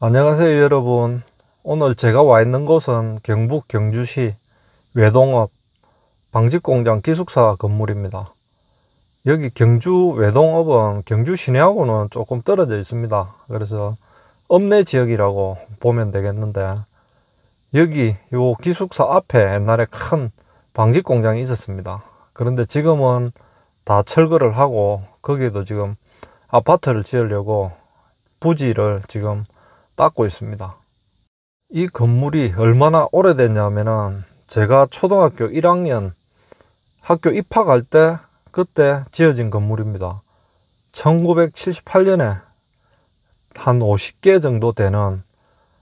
안녕하세요 여러분 오늘 제가 와 있는 곳은 경북 경주시 외동업 방직공장 기숙사 건물입니다 여기 경주 외동업은 경주 시내하고는 조금 떨어져 있습니다 그래서 읍내 지역이라고 보면 되겠는데 여기 요 기숙사 앞에 옛날에 큰 방직공장이 있었습니다 그런데 지금은 다 철거를 하고 거기에도 지금 아파트를 지으려고 부지를 지금 닦고 있습니다. 이 건물이 얼마나 오래됐냐면은 제가 초등학교 1학년 학교 입학할 때 그때 지어진 건물입니다. 1978년에 한 50개 정도 되는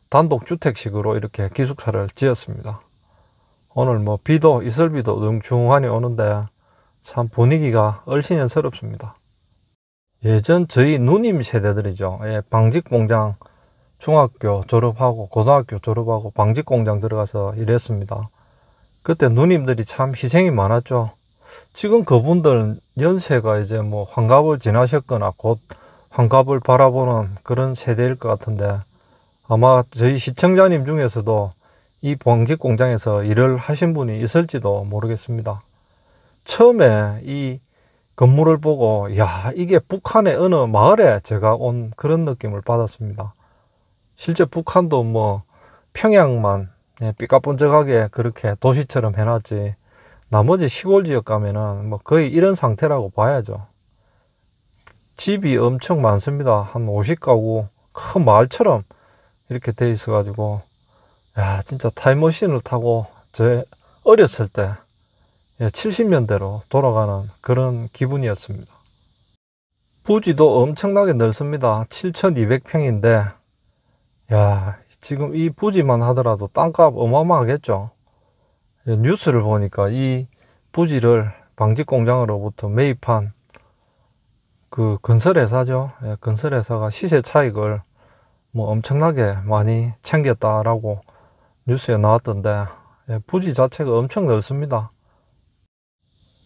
단독주택식으로 이렇게 기숙사를 지었습니다. 오늘 뭐 비도 이슬비도 능중하니 오는데 참 분위기가 얼씬연스럽습니다. 예전 저희 누님 세대들이죠. 예, 방직공장 중학교 졸업하고 고등학교 졸업하고 방직공장 들어가서 일했습니다. 그때 누님들이 참 희생이 많았죠. 지금 그분들은 연세가 이제 뭐 환갑을 지나셨거나 곧 환갑을 바라보는 그런 세대일 것 같은데 아마 저희 시청자님 중에서도 이 방직공장에서 일을 하신 분이 있을지도 모르겠습니다. 처음에 이 건물을 보고 야 이게 북한의 어느 마을에 제가 온 그런 느낌을 받았습니다. 실제 북한도 뭐 평양만 예, 삐까뻔쩍하게 그렇게 도시처럼 해놨지 나머지 시골 지역 가면은 뭐 거의 이런 상태라고 봐야죠 집이 엄청 많습니다 한 50가구 큰 마을처럼 이렇게 돼 있어 가지고 야 진짜 타임머신을 타고 제 어렸을 때 70년대로 예, 돌아가는 그런 기분이었습니다 부지도 엄청나게 넓습니다 7200평인데 야 지금 이 부지만 하더라도 땅값 어마어마하겠죠 뉴스를 보니까 이 부지를 방직공장으로부터 매입한 그 건설회사죠 예, 건설회사가 시세 차익을 뭐 엄청나게 많이 챙겼다라고 뉴스에 나왔던데 예, 부지 자체가 엄청 넓습니다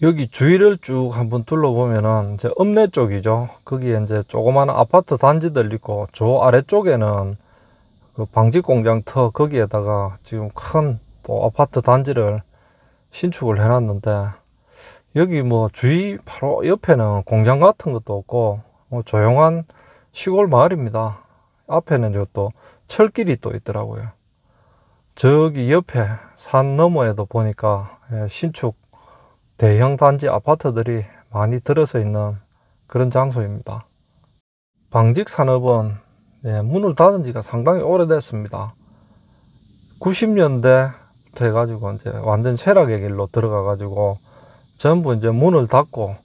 여기 주위를 쭉 한번 둘러보면은 이제 읍내 쪽이죠 거기에 이제 조그마한 아파트 단지들 있고 저 아래쪽에는 그 방직공장터 거기에다가 지금 큰 또 아파트 단지를 신축을 해놨는데 여기 뭐 주위 바로 옆에는 공장 같은 것도 없고 뭐 조용한 시골 마을입니다. 앞에는 이또 철길이 또 있더라고요. 저기 옆에 산 너머에도 보니까 예, 신축 대형 단지 아파트들이 많이 들어서 있는 그런 장소입니다. 방직산업은 네, 문을 닫은 지가 상당히 오래됐습니다. 90년대 돼가지고 이제 완전 쇠락의 길로 들어가가지고 전부 이제 문을 닫고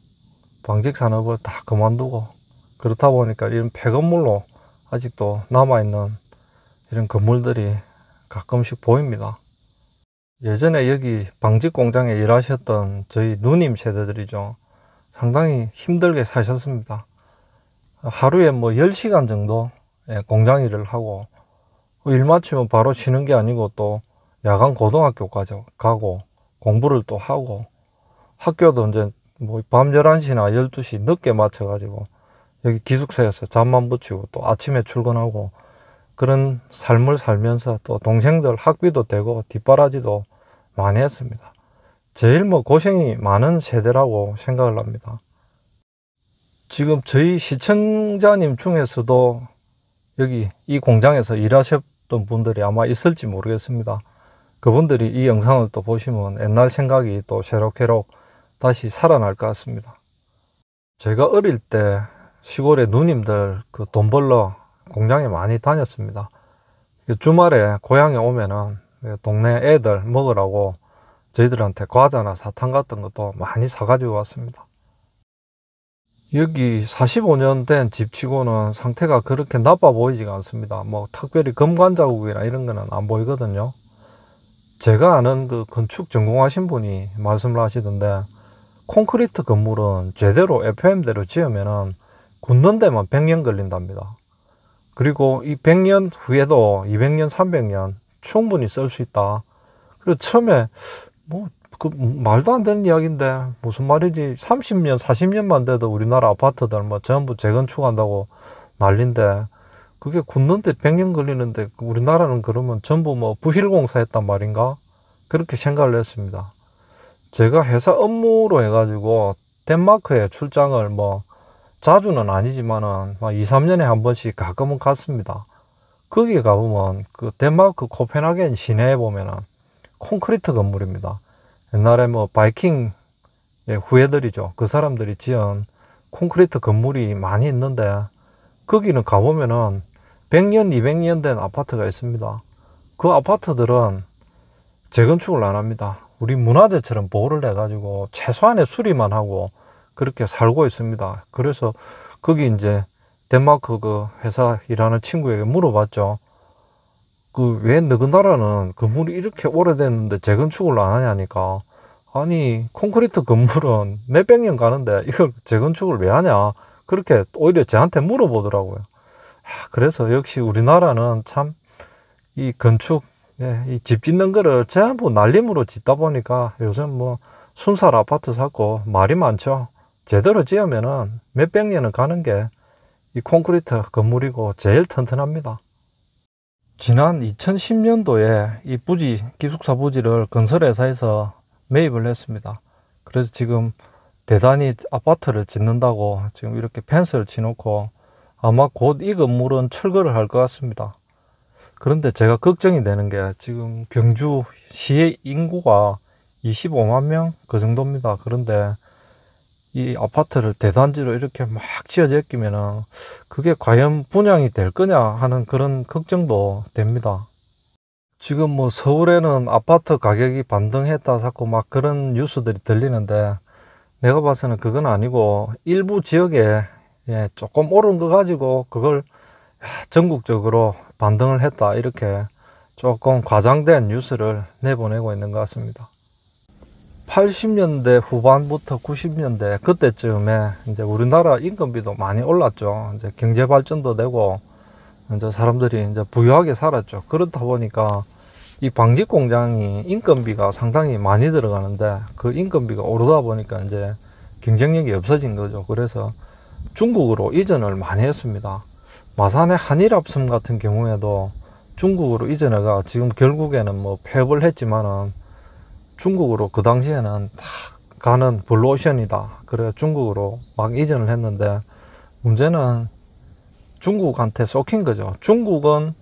방직 산업을 다 그만두고 그렇다 보니까 이런 폐건물로 아직도 남아있는 이런 건물들이 가끔씩 보입니다. 예전에 여기 방직 공장에 일하셨던 저희 누님 세대들이죠. 상당히 힘들게 사셨습니다. 하루에 뭐 10시간 정도 예, 공장 일을 하고 그 일 마치면 바로 쉬는 게 아니고 또 야간 고등학교까지 가고 공부를 또 하고 학교도 이제 뭐 밤 11시나 12시 늦게 맞춰가지고 여기 기숙사에서 잠만 붙이고 또 아침에 출근하고 그런 삶을 살면서 또 동생들 학비도 되고 뒷바라지도 많이 했습니다. 제일 뭐 고생이 많은 세대라고 생각을 합니다. 지금 저희 시청자님 중에서도 여기 이 공장에서 일하셨던 분들이 아마 있을지 모르겠습니다. 그분들이 이 영상을 또 보시면 옛날 생각이 또 새록새록 다시 살아날 것 같습니다. 제가 어릴 때 시골에 누님들 그돈 벌러 공장에 많이 다녔습니다. 그 주말에 고향에 오면은 그 동네 애들 먹으라고 저희들한테 과자나 사탕 같은 것도 많이 사가지고 왔습니다. 여기 45년 된 집치고는 상태가 그렇게 나빠 보이지가 않습니다. 뭐 특별히 금관 자국이나 이런 거는 안 보이거든요. 제가 아는 그 건축 전공하신 분이 말씀을 하시던데 콘크리트 건물은 제대로 FM대로 지으면은 굳는 데만 100년 걸린답니다. 그리고 이 100년 후에도 200년, 300년 충분히 쓸 수 있다. 그리고 처음에 뭐그 말도 안 되는 이야기인데 무슨 말이지 30년 40년만 돼도 우리나라 아파트들 뭐 전부 재건축한다고 난린데 그게 굳는데 100년 걸리는데 우리나라는 그러면 전부 뭐 부실공사 했단 말인가 그렇게 생각을 했습니다 제가 회사 업무로 해가지고 덴마크에 출장을 뭐 자주는 아니지만은 2, 3년에 한 번씩 가끔은 갔습니다 거기에 가보면 그 덴마크 코펜하겐 시내에 보면은 콘크리트 건물입니다 옛날에 뭐 바이킹의 후예들이죠. 그 사람들이 지은 콘크리트 건물이 많이 있는데 거기는 가보면은 100년, 200년 된 아파트가 있습니다. 그 아파트들은 재건축을 안 합니다. 우리 문화재처럼 보호를 해가지고 최소한의 수리만 하고 그렇게 살고 있습니다. 그래서 거기 이제 덴마크 그 회사 일하는 친구에게 물어봤죠. 그왜 너희 나라는 건물이 이렇게 오래됐는데 재건축을 안 하냐니까 아니 콘크리트 건물은 몇 백 년 가는데 이걸 재건축을 왜 하냐 그렇게 오히려 저한테 물어보더라고요 아, 그래서 역시 우리나라는 참 이 건축 예, 이 집 짓는 거를 전부 날림으로 짓다 보니까 요즘 뭐 순살 아파트 샀고 말이 많죠 제대로 지으면은 몇 백 년은 가는 게 이 콘크리트 건물이고 제일 튼튼합니다 지난 2010년도에 이 부지, 기숙사 부지를 건설회사에서 매입을 했습니다. 그래서 지금 대단히 아파트를 짓는다고 지금 이렇게 펜스를 치놓고 아마 곧 이 건물은 철거를 할 것 같습니다. 그런데 제가 걱정이 되는 게 지금 경주시의 인구가 25만 명 그 정도입니다. 그런데 이 아파트를 대단지로 이렇게 막 지어져 있기면은 그게 과연 분양이 될 거냐 하는 그런 걱정도 됩니다. 지금 뭐 서울에는 아파트 가격이 반등했다 자꾸 막 그런 뉴스들이 들리는데 내가 봐서는 그건 아니고 일부 지역에 예, 조금 오른 거 가지고 그걸 전국적으로 반등을 했다 이렇게 조금 과장된 뉴스를 내보내고 있는 것 같습니다. 80년대 후반부터 90년대 그때쯤에 이제 우리나라 인건비도 많이 올랐죠. 이제 경제 발전도 되고 이제 사람들이 이제 부유하게 살았죠. 그렇다 보니까 이 방직 공장이 인건비가 상당히 많이 들어가는데 그 인건비가 오르다 보니까 이제 경쟁력이 없어진 거죠. 그래서 중국으로 이전을 많이 했습니다. 마산의 한일합섬 같은 경우에도 중국으로 이전해가 지금 결국에는 뭐 폐업을 했지만은 중국으로 그 당시에는 다 가는 블루오션이다. 그래 중국으로 막 이전을 했는데 문제는 중국한테 쏟힌 거죠. 중국은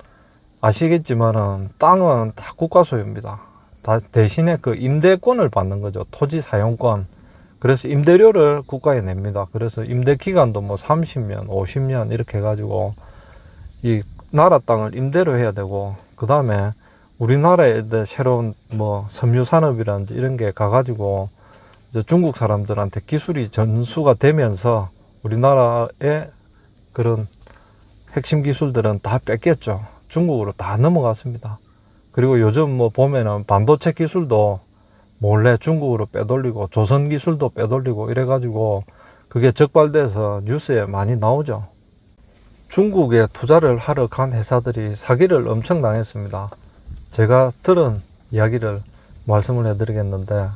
아시겠지만은 땅은 다 국가 소유입니다. 다 대신에 그 임대권을 받는 거죠. 토지 사용권. 그래서 임대료를 국가에 냅니다. 그래서 임대 기간도 뭐 30년, 50년 이렇게 해가지고 이 나라 땅을 임대로 해야 되고 그 다음에 우리나라에 새로운 뭐 섬유 산업이라든지 이런 게 가가지고 이제 중국 사람들한테 기술이 전수가 되면서 우리나라의 그런 핵심 기술들은 다 뺏겼죠. 중국으로 다 넘어갔습니다. 그리고 요즘 뭐 보면은 반도체 기술도 몰래 중국으로 빼돌리고 조선 기술도 빼돌리고 이래가지고 그게 적발돼서 뉴스에 많이 나오죠. 중국에 투자를 하러 간 회사들이 사기를 엄청 당했습니다. 제가 들은 이야기를 말씀을 해드리겠는데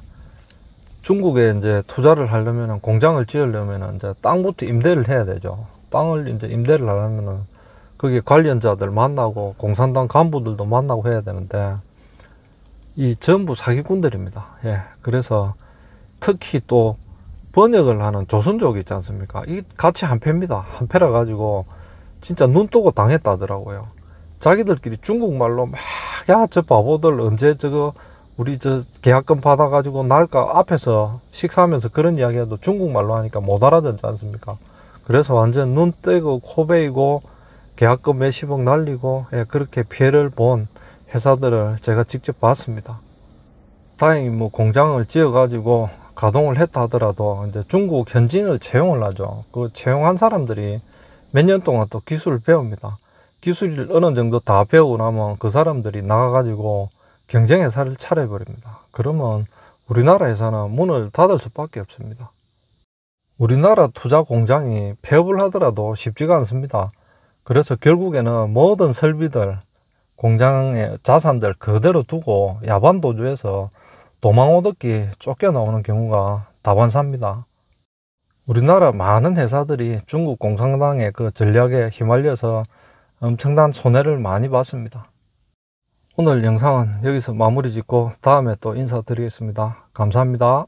중국에 이제 투자를 하려면 공장을 지으려면 이제 땅부터 임대를 해야 되죠. 땅을 이제 임대를 하려면은 거기 관련자들 만나고 공산당 간부들도 만나고 해야 되는데 이 전부 사기꾼들입니다. 예. 그래서 특히 또 번역을 하는 조선족 이 있지 않습니까? 이 같이 한패입니다. 한패라 가지고 진짜 눈 뜨고 당했다더라고요. 자기들끼리 중국말로 막 야저 바보들 언제 저거 우리 저 계약금 받아가지고 날까 앞에서 식사하면서 그런 이야기해도 중국말로 하니까 못 알아듣지 않습니까? 그래서 완전 눈 떼고 코 베이고 계약금 몇십억 날리고 예, 그렇게 피해를 본 회사들을 제가 직접 봤습니다. 다행히 뭐 공장을 지어가지고 가동을 했다 하더라도 이제 중국 현진을 채용을 하죠. 그 채용한 사람들이 몇 년 동안 또 기술을 배웁니다. 기술을 어느 정도 다 배우고 나면 그 사람들이 나가가지고 경쟁회사를 차려버립니다. 그러면 우리나라 회사는 문을 닫을 수밖에 없습니다. 우리나라 투자 공장이 폐업을 하더라도 쉽지가 않습니다. 그래서 결국에는 모든 설비들, 공장의 자산들 그대로 두고 야반도주에서 도망오듯이 쫓겨나오는 경우가 다반사입니다. 우리나라 많은 회사들이 중국 공산당의 그 전략에 휘말려서 엄청난 손해를 많이 봤습니다. 오늘 영상은 여기서 마무리 짓고 다음에 또 인사드리겠습니다. 감사합니다.